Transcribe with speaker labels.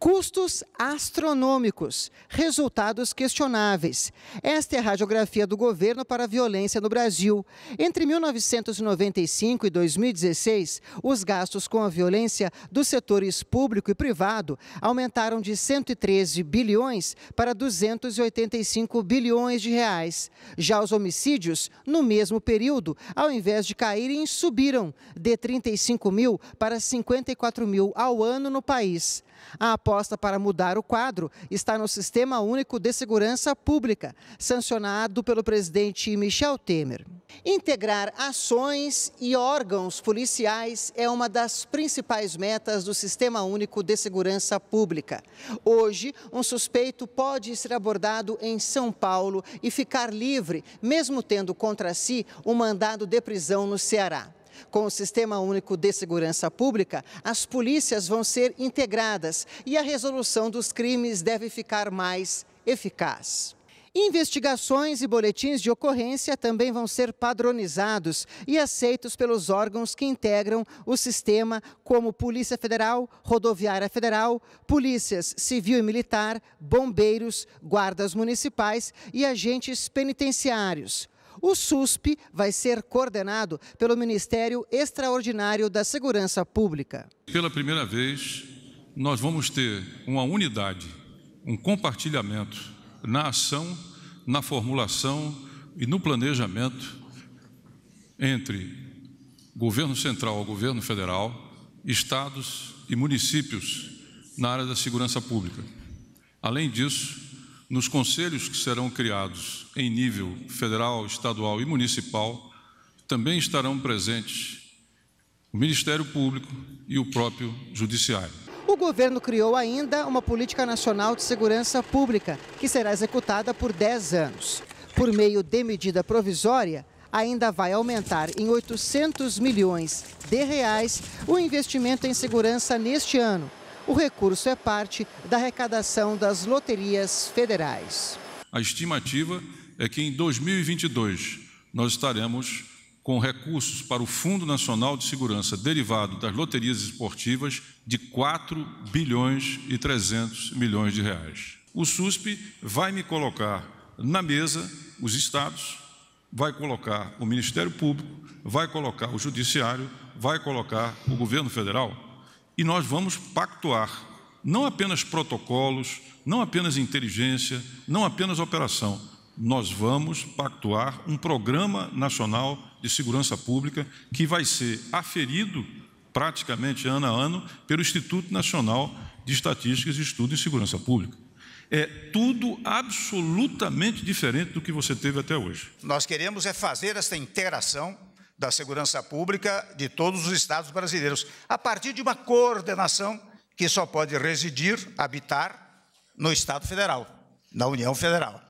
Speaker 1: Custos astronômicos, resultados questionáveis. Esta é a radiografia do governo para a violência no Brasil. Entre 1995 e 2016, os gastos com a violência dos setores público e privado aumentaram de 113 bilhões para 285 bilhões de reais. Já os homicídios, no mesmo período, ao invés de caírem, subiram de 35 mil para 54 mil ao ano no país. A proposta para mudar o quadro está no Sistema Único de Segurança Pública, sancionado pelo presidente Michel Temer. Integrar ações e órgãos policiais é uma das principais metas do Sistema Único de Segurança Pública. Hoje, um suspeito pode ser abordado em São Paulo e ficar livre, mesmo tendo contra si um mandado de prisão no Ceará. Com o Sistema Único de Segurança Pública, as polícias vão ser integradas e a resolução dos crimes deve ficar mais eficaz. Investigações e boletins de ocorrência também vão ser padronizados e aceitos pelos órgãos que integram o sistema, como Polícia Federal, Rodoviária Federal, Polícias Civil e Militar, Bombeiros, Guardas Municipais e agentes penitenciários. O SUSP vai ser coordenado pelo Ministério Extraordinário da Segurança Pública.
Speaker 2: Pela primeira vez, nós vamos ter uma unidade, um compartilhamento na ação, na formulação e no planejamento entre governo central, governo federal, estados e municípios na área da segurança pública. Além disso, nos conselhos que serão criados em nível federal, estadual e municipal, também estarão presentes o Ministério Público e o próprio Judiciário.
Speaker 1: O governo criou ainda uma Política Nacional de Segurança Pública, que será executada por 10 anos. Por meio de medida provisória, ainda vai aumentar em 800 milhões de reais o investimento em segurança neste ano o recurso é parte da arrecadação das loterias federais.
Speaker 2: A estimativa é que em 2022 nós estaremos com recursos para o Fundo Nacional de Segurança derivado das loterias esportivas de 4 bilhões e 300 milhões de reais. O SUSP vai me colocar na mesa os estados, vai colocar o Ministério Público, vai colocar o Judiciário, vai colocar o governo federal e nós vamos pactuar não apenas protocolos, não apenas inteligência, não apenas operação. Nós vamos pactuar um programa nacional de segurança pública que vai ser aferido praticamente ano a ano pelo Instituto Nacional de Estatísticas e Estudo em Segurança Pública. É tudo absolutamente diferente do que você teve até hoje.
Speaker 1: Nós queremos é fazer essa interação da segurança pública de todos os estados brasileiros, a partir de uma coordenação que só pode residir, habitar no Estado Federal, na União Federal.